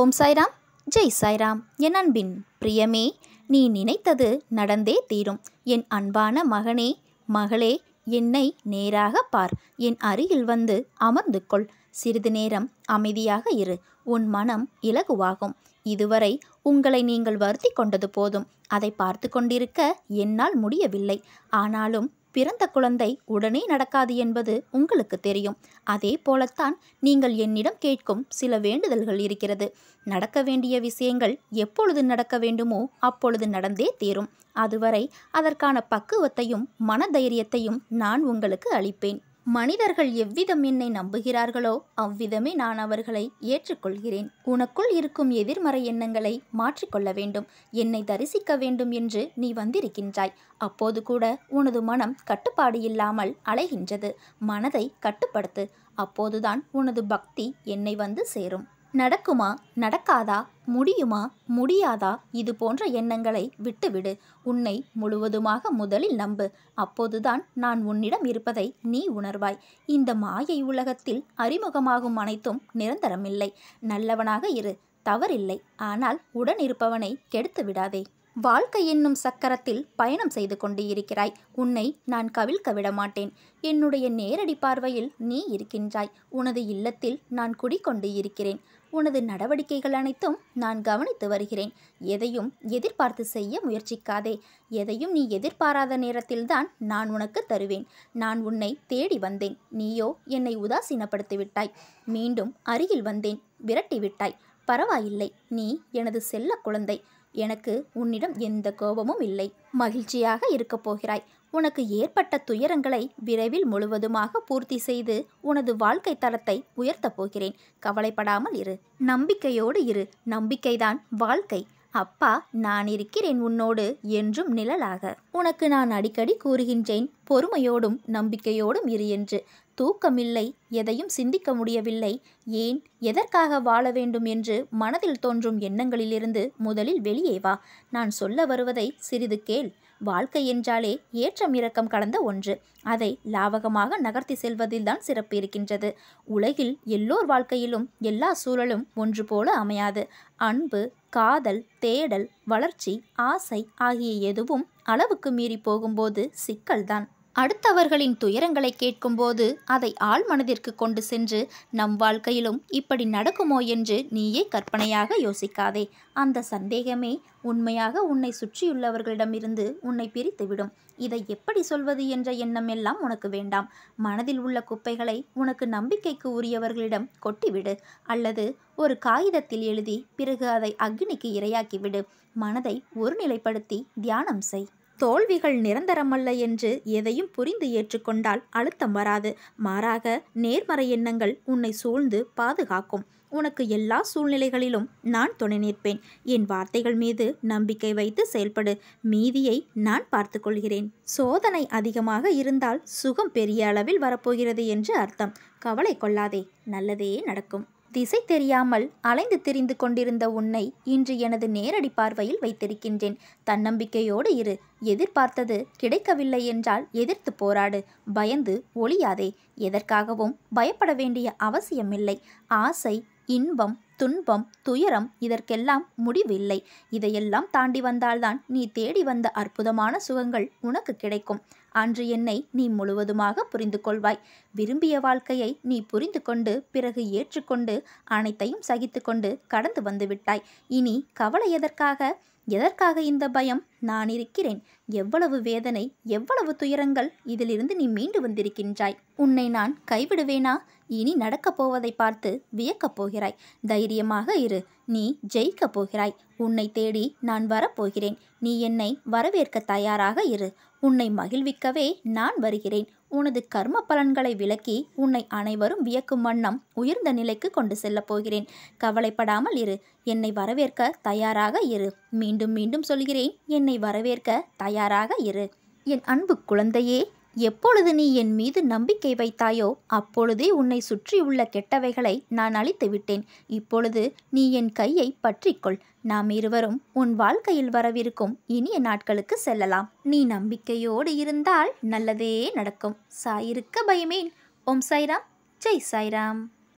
ஓம் சாய்ராம் ஜெய் சாய்ராம் என் அன்பின் பிரியமே நீ நினைத்தது நடந்தே தீரும் என் அன்பான மகனே மகளே என்னை நேராக பார் என் அருகில் வந்து அமர்ந்து கொள் சிறிது நேரம் அமைதியாக இரு உன் மனம் இலகுவாகும் இதுவரை உங்களை நீங்கள் வருத்தி கொண்டது போதும் அதை பார்த்து கொண்டிருக்க என்னால் முடியவில்லை ஆனாலும் பிறந்த குழந்தை உடனே நடக்காது என்பது உங்களுக்கு தெரியும் அதே போலத்தான் நீங்கள் என்னிடம் கேட்கும் சில வேண்டுதல்கள் இருக்கிறது நடக்க வேண்டிய விஷயங்கள் எப்பொழுது நடக்க வேண்டுமோ அப்பொழுது நடந்தே தீரும் அதுவரை அதற்கான பக்குவத்தையும் மனதைரியத்தையும் நான் உங்களுக்கு அளிப்பேன் மனிதர்கள் எவ்விதம் என்னை நம்புகிறார்களோ அவ்விதமே நான் அவர்களை ஏற்றுக்கொள்கிறேன் உனக்குள் இருக்கும் எதிர்மறை எண்ணங்களை மாற்றிக்கொள்ள வேண்டும் என்னை தரிசிக்க வேண்டும் என்று நீ வந்திருக்கின்றாய் அப்போது கூட உனது மனம் கட்டுப்பாடு இல்லாமல் அலைகின்றது மனதை கட்டுப்படுத்து அப்போதுதான் உனது பக்தி என்னை வந்து சேரும் நடக்குமா நடக்காதா முடியுமா முடியாதா இது போன்ற எண்ணங்களை விட்டுவிடு உன்னை முழுவதுமாக முதலில் நம்பு அப்போதுதான் நான் உன்னிடம் இருப்பதை நீ உணர்வாய் இந்த மாயை உலகத்தில் அறிமுகமாகும் அனைத்தும் நிரந்தரமில்லை நல்லவனாக இரு தவறில்லை ஆனால் உடன் இருப்பவனை கெடுத்து விடாதே வாழ்க்கை என்னும் சக்கரத்தில் பயணம் செய்து கொண்டு இருக்கிறாய் உன்னை நான் கவிழ்க்க விடமாட்டேன் என்னுடைய நேரடி பார்வையில் நீ இருக்கின்றாய் உனது இல்லத்தில் நான் குடிக்கொண்டு இருக்கிறேன் உனது நடவடிக்கைகள் அனைத்தும் நான் கவனித்து வருகிறேன் எதையும் எதிர்பார்த்து செய்ய முயற்சிக்காதே எதையும் நீ எதிர்பாராத நேரத்தில்தான் நான் உனக்கு தருவேன் நான் உன்னை தேடி வந்தேன் நீயோ என்னை உதாசீனப்படுத்தி விட்டாய் மீண்டும் அருகில் வந்தேன் விரட்டி விட்டாய் பரவாயில்லை நீ எனது செல்ல குழந்தை எனக்கு உன்னிடம் எந்த கோபமும் இல்லை மகிழ்ச்சியாக இருக்கப் போகிறாய் உனக்கு ஏற்பட்ட துயரங்களை விரைவில் முழுவதுமாக பூர்த்தி செய்து உனது வாழ்க்கை தரத்தை உயர்த்தப் போகிறேன் கவலைப்படாமல் இரு நம்பிக்கையோடு இரு நம்பிக்கைதான் வாழ்க்கை அப்பா நான் இருக்கிறேன் உன்னோடு என்றும் நிழலாக உனக்கு நான் அடிக்கடி கூறுகின்றேன் பொறுமையோடும் நம்பிக்கையோடும் இரு என்று தூக்கமில்லை எதையும் சிந்திக்க முடியவில்லை ஏன் எதற்காக வாழ வேண்டும் என்று மனதில் தோன்றும் எண்ணங்களிலிருந்து முதலில் வெளியே வா நான் சொல்ல வருவதை சிறிது கேள் வாழ்க்கை என்றாலே ஏற்றம் இறக்கம் கலந்த ஒன்று அதை லாவகமாக நகர்த்தி செல்வதில்தான் சிறப்பு இருக்கின்றது உலகில் எல்லோர் வாழ்க்கையிலும் எல்லா சூழலும் ஒன்று போல அமையாது அன்பு காதல் தேடல் வளர்ச்சி ஆசை ஆகிய எதுவும் அளவுக்கு மீறி போகும்போது சிக்கல்தான் அடுத்தவர்களின் துயரங்களை கேட்கும்போது அதை ஆள் மனதிற்கு கொண்டு சென்று நம் வாழ்க்கையிலும் இப்படி நடக்குமோ என்று நீயே கற்பனையாக யோசிக்காதே அந்த சந்தேகமே உண்மையாக உன்னை சுற்றியுள்ளவர்களிடமிருந்து உன்னை பிரித்துவிடும் இதை எப்படி சொல்வது என்ற எண்ணம் எல்லாம் உனக்கு வேண்டாம் மனதில் உள்ள குப்பைகளை உனக்கு நம்பிக்கைக்கு உரியவர்களிடம் கொட்டிவிடு அல்லது ஒரு காகிதத்தில் எழுதி பிறகு அதை அக்னிக்கு இரையாக்கிவிடு மனதை ஒருநிலைப்படுத்தி தியானம் செய் தோல்விகள் நிரந்தரமல்ல என்று எதையும் புரிந்து ஏற்றுக்கொண்டால் அழுத்தம் வராது மாறாக நேர்மறை எண்ணங்கள் உன்னை சூழ்ந்து பாதுகாக்கும் உனக்கு எல்லா சூழ்நிலைகளிலும் நான் துணை நிற்பேன் என் வார்த்தைகள் மீது நம்பிக்கை வைத்து செயல்படு மீதியை நான் பார்த்துக்கொள்கிறேன் சோதனை அதிகமாக இருந்தால் சுகம் பெரிய அளவில் வரப்போகிறது என்று அர்த்தம் கவலை கொள்ளாதே நல்லதே நடக்கும் திசை தெரியாமல் அலைந்து திரிந்து கொண்டிருந்த உன்னை இன்று எனது நேரடி பார்வையில் வைத்திருக்கின்றேன் தன்னம்பிக்கையோடு இரு எதிர்பார்த்தது கிடைக்கவில்லை என்றால் எதிர்த்து போராடு பயந்து ஒளியாதே எதற்காகவும் பயப்பட வேண்டிய அவசியமில்லை ஆசை இன்பம் துன்பம் துயரம் இதற்கெல்லாம் முடிவில்லை இதையெல்லாம் தாண்டி வந்தால்தான் நீ தேடி வந்த அற்புதமான சுகங்கள் உனக்கு கிடைக்கும் அன்று என்னை நீ முழுவதுமாக புரிந்து கொள்வாய் விரும்பிய வாழ்க்கையை நீ புரிந்து கொண்டு பிறகு ஏற்றுக்கொண்டு அனைத்தையும் சகித்து கொண்டு கடந்து வந்துவிட்டாய் இனி கவலை எதற்காக எதற்காக இந்த பயம் நான் இருக்கிறேன் எவ்வளவு வேதனை எவ்வளவு துயரங்கள் இதிலிருந்து நீ மீண்டு வந்திருக்கின்றாய் உன்னை நான் கைவிடுவேனா இனி நடக்கப் போவதை பார்த்து வியக்கப் போகிறாய் தைரியம் தைரியமாக இரு நீ ஜெயிக்கப் போகிறாய் உன்னை தேடி நான் வரப்போகிறேன் நீ என்னை வரவேற்க தயாராக இரு உன்னை மகிழ்விக்கவே நான் வருகிறேன் உனது கர்ம பலன்களை விளக்கி உன்னை அனைவரும் வியக்கும் வண்ணம் உயர்ந்த நிலைக்கு கொண்டு செல்லப் போகிறேன் கவலைப்படாமல் இரு என்னை வரவேற்க தயாராக இரு மீண்டும் மீண்டும் சொல்கிறேன் என்னை வரவேற்க தயாராக இரு என் அன்பு குழந்தையே எப்பொழுது நீ என் மீது நம்பிக்கை வைத்தாயோ அப்பொழுதே உன்னை சுற்றியுள்ள கெட்டவைகளை நான் அழித்து விட்டேன் இப்பொழுது நீ என் கையை பற்றிக்கொள் நாம் இருவரும் உன் வாழ்க்கையில் வரவிருக்கும் இனிய நாட்களுக்கு செல்லலாம் நீ நம்பிக்கையோடு இருந்தால் நல்லதே நடக்கும் சாயிருக்க பயமேன் ஓம் சாய்ராம் ஜெய் சாய்ராம்